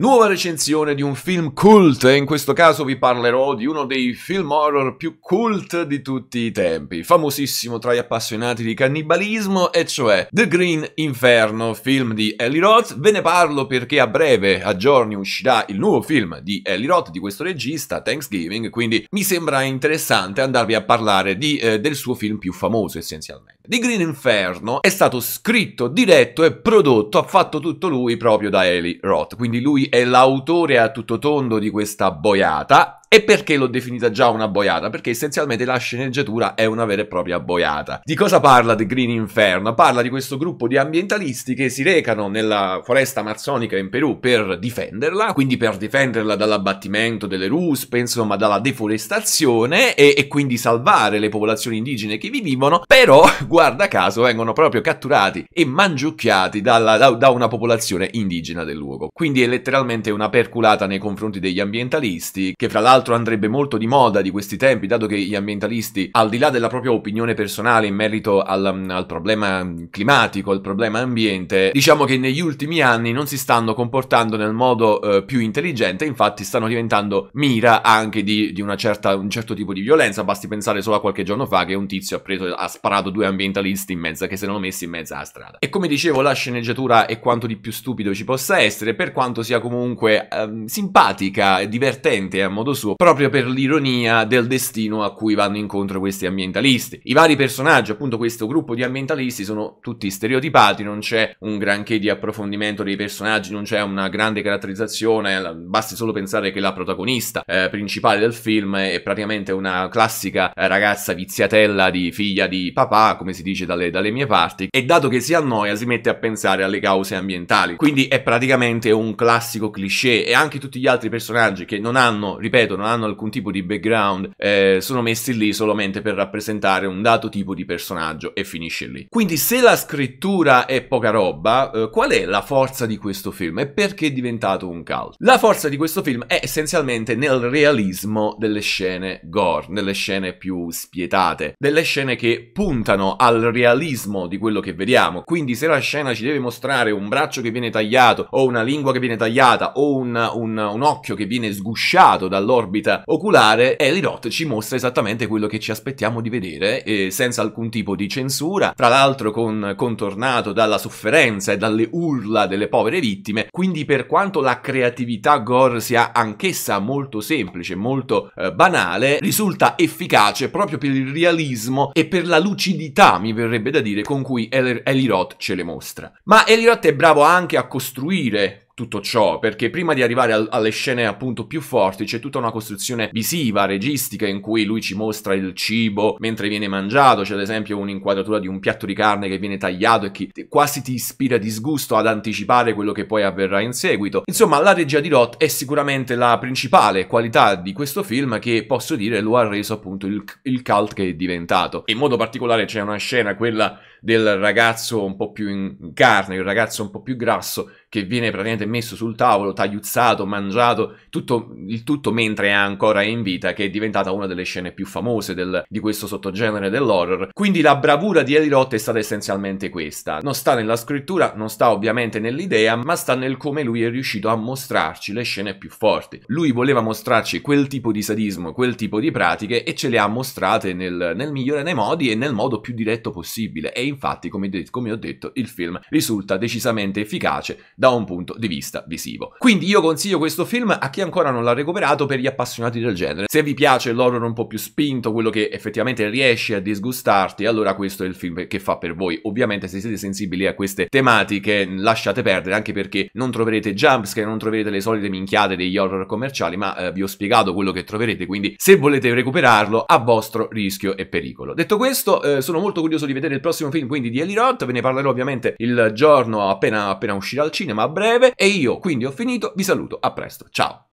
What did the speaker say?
Nuova recensione di un film cult e in questo caso vi parlerò di uno dei film horror più cult di tutti i tempi, famosissimo tra gli appassionati di cannibalismo e cioè The Green Inferno, film di Ellie Roth. Ve ne parlo perché a breve, a giorni, uscirà il nuovo film di Ellie Roth, di questo regista, Thanksgiving, quindi mi sembra interessante andarvi a parlare di, eh, del suo film più famoso essenzialmente. The Green Inferno è stato scritto, diretto e prodotto, ha fatto tutto lui proprio da Ellie Roth, quindi lui è l'autore a tutto tondo di questa boiata e perché l'ho definita già una boiata? Perché essenzialmente la sceneggiatura è una vera e propria boiata. Di cosa parla The Green Inferno? Parla di questo gruppo di ambientalisti che si recano nella foresta amazzonica in Perù per difenderla, quindi per difenderla dall'abbattimento delle ruspe, insomma dalla deforestazione e, e quindi salvare le popolazioni indigene che vi vivono, però guarda caso vengono proprio catturati e mangiucchiati dalla, da, da una popolazione indigena del luogo. Quindi è letteralmente una perculata nei confronti degli ambientalisti che fra l'altro peraltro andrebbe molto di moda di questi tempi, dato che gli ambientalisti, al di là della propria opinione personale in merito al, mm, al problema climatico, al problema ambiente, diciamo che negli ultimi anni non si stanno comportando nel modo eh, più intelligente, infatti stanno diventando mira anche di, di certa, un certo tipo di violenza, basti pensare solo a qualche giorno fa che un tizio ha, preso, ha sparato due ambientalisti in mezzo, che si erano messi in mezzo alla strada. E come dicevo, la sceneggiatura è quanto di più stupido ci possa essere, per quanto sia comunque eh, simpatica e divertente eh, a modo suo, suo, proprio per l'ironia del destino a cui vanno incontro questi ambientalisti. I vari personaggi, appunto questo gruppo di ambientalisti, sono tutti stereotipati, non c'è un granché di approfondimento dei personaggi, non c'è una grande caratterizzazione, basti solo pensare che la protagonista eh, principale del film è praticamente una classica ragazza viziatella di figlia di papà, come si dice dalle, dalle mie parti, e dato che si annoia si mette a pensare alle cause ambientali. Quindi è praticamente un classico cliché e anche tutti gli altri personaggi che non hanno, ripeto, non hanno alcun tipo di background, eh, sono messi lì solamente per rappresentare un dato tipo di personaggio e finisce lì. Quindi se la scrittura è poca roba, eh, qual è la forza di questo film e perché è diventato un cult? La forza di questo film è essenzialmente nel realismo delle scene gore, nelle scene più spietate, delle scene che puntano al realismo di quello che vediamo. Quindi se la scena ci deve mostrare un braccio che viene tagliato o una lingua che viene tagliata o un, un, un occhio che viene sgusciato dall'orbo orbita oculare Eli Roth ci mostra esattamente quello che ci aspettiamo di vedere e eh, senza alcun tipo di censura, tra l'altro con, contornato dalla sofferenza e dalle urla delle povere vittime, quindi per quanto la creatività gore sia anch'essa molto semplice, molto eh, banale, risulta efficace proprio per il realismo e per la lucidità, mi verrebbe da dire, con cui Eli Roth ce le mostra. Ma Eli Roth è bravo anche a costruire tutto ciò, perché prima di arrivare al, alle scene appunto più forti c'è tutta una costruzione visiva, registica, in cui lui ci mostra il cibo mentre viene mangiato, c'è ad esempio un'inquadratura di un piatto di carne che viene tagliato e che quasi ti ispira disgusto ad anticipare quello che poi avverrà in seguito. Insomma, la regia di Roth è sicuramente la principale qualità di questo film che posso dire lo ha reso appunto il, il cult che è diventato. In modo particolare c'è una scena, quella del ragazzo un po' più in carne, il ragazzo un po' più grasso, che viene praticamente messo sul tavolo, tagliuzzato, mangiato, tutto, il tutto mentre è ancora in vita, che è diventata una delle scene più famose del, di questo sottogenere dell'horror. Quindi la bravura di Eli Roth è stata essenzialmente questa. Non sta nella scrittura, non sta ovviamente nell'idea, ma sta nel come lui è riuscito a mostrarci le scene più forti. Lui voleva mostrarci quel tipo di sadismo, quel tipo di pratiche e ce le ha mostrate nel, nel migliore dei modi e nel modo più diretto possibile. E infatti, come, de- come ho detto, il film risulta decisamente efficace da un punto di vista visivo. Quindi io consiglio questo film a chi ancora non l'ha recuperato per gli appassionati del genere. Se vi piace l'horror un po' più spinto, quello che effettivamente riesce a disgustarti, allora questo è il film che fa per voi. Ovviamente se siete sensibili a queste tematiche lasciate perdere, anche perché non troverete jumpscare, non troverete le solite minchiate degli horror commerciali, ma eh, vi ho spiegato quello che troverete, quindi se volete recuperarlo a vostro rischio e pericolo. Detto questo, eh, sono molto curioso di vedere il prossimo film quindi di Eli Roth, ve ne parlerò ovviamente il giorno appena, appena uscirà al cinema cinema a breve e io quindi ho finito, vi saluto, a presto, ciao!